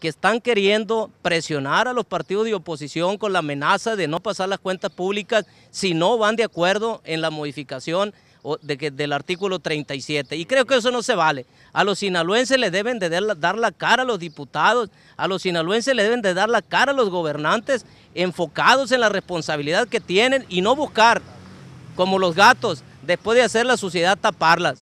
que están queriendo presionar a los partidos de oposición con la amenaza de no pasar las cuentas públicas si no van de acuerdo en la modificación de del artículo 37. Y creo que eso no se vale. A los sinaloenses le deben de dar la cara a los diputados, a los sinaloenses le deben de dar la cara a los gobernantes enfocados en la responsabilidad que tienen y no buscar, como los gatos, después de hacer la suciedad, taparlas.